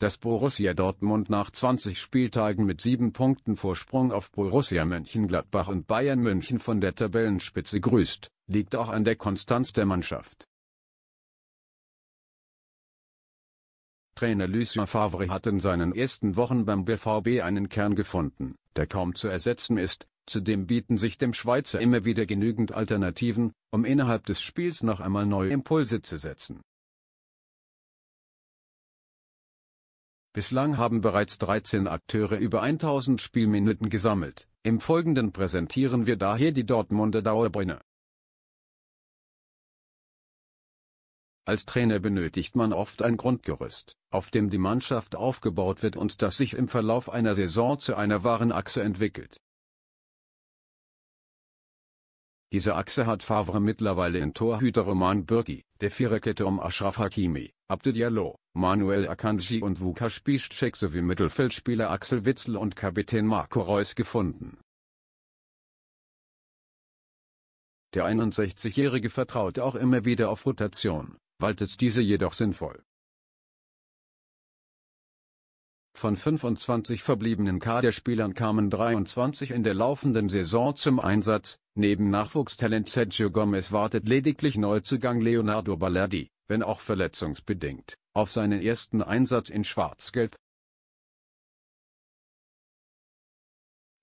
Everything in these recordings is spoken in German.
dass Borussia Dortmund nach 20 Spieltagen mit sieben Punkten Vorsprung auf Borussia Mönchengladbach und Bayern München von der Tabellenspitze grüßt, liegt auch an der Konstanz der Mannschaft. Trainer Lucien Favre hat in seinen ersten Wochen beim BVB einen Kern gefunden, der kaum zu ersetzen ist, Zudem bieten sich dem Schweizer immer wieder genügend Alternativen, um innerhalb des Spiels noch einmal neue Impulse zu setzen. Bislang haben bereits 13 Akteure über 1000 Spielminuten gesammelt. Im Folgenden präsentieren wir daher die Dortmunder Dauerbrenner. Als Trainer benötigt man oft ein Grundgerüst, auf dem die Mannschaft aufgebaut wird und das sich im Verlauf einer Saison zu einer wahren Achse entwickelt. Diese Achse hat Favre mittlerweile in Torhüter Roman Bürki, der Viererkette um Ashraf Hakimi, Abdel Diallo, Manuel Akanji und Vukas Piszczek sowie Mittelfeldspieler Axel Witzel und Kapitän Marco Reus gefunden. Der 61-Jährige vertraut auch immer wieder auf Rotation, waltet diese jedoch sinnvoll. Von 25 verbliebenen Kaderspielern kamen 23 in der laufenden Saison zum Einsatz, neben Nachwuchstalent Sergio Gomez wartet lediglich Neuzugang Leonardo Ballardi, wenn auch verletzungsbedingt, auf seinen ersten Einsatz in Schwarz-Gelb.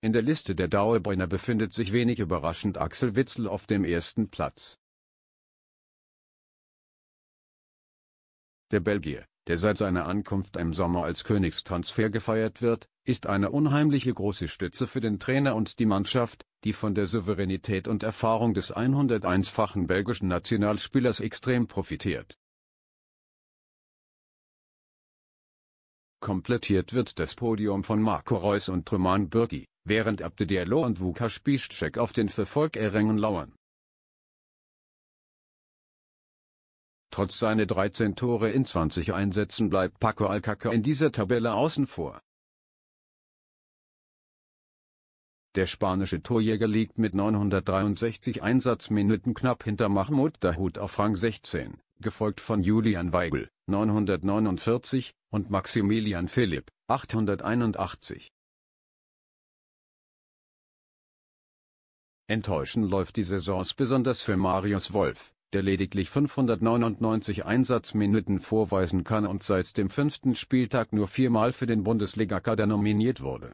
In der Liste der Dauerbrenner befindet sich wenig überraschend Axel Witzel auf dem ersten Platz. Der Belgier, der seit seiner Ankunft im Sommer als Königstransfer gefeiert wird, ist eine unheimliche große Stütze für den Trainer und die Mannschaft, die von der Souveränität und Erfahrung des 101-fachen belgischen Nationalspielers extrem profitiert. Komplettiert wird das Podium von Marco Reus und Truman Bürki, während Abde Diallo und Vukas Piszczek auf den Verfolg Verfolgerängen lauern. Trotz seiner 13 Tore in 20 Einsätzen bleibt Paco Alcácer in dieser Tabelle außen vor. Der spanische Torjäger liegt mit 963 Einsatzminuten knapp hinter Mahmoud Dahoud auf Rang 16, gefolgt von Julian Weigel, 949, und Maximilian Philipp, 881. Enttäuschend läuft die Saison besonders für Marius Wolf, der lediglich 599 Einsatzminuten vorweisen kann und seit dem fünften Spieltag nur viermal für den Bundesligakader nominiert wurde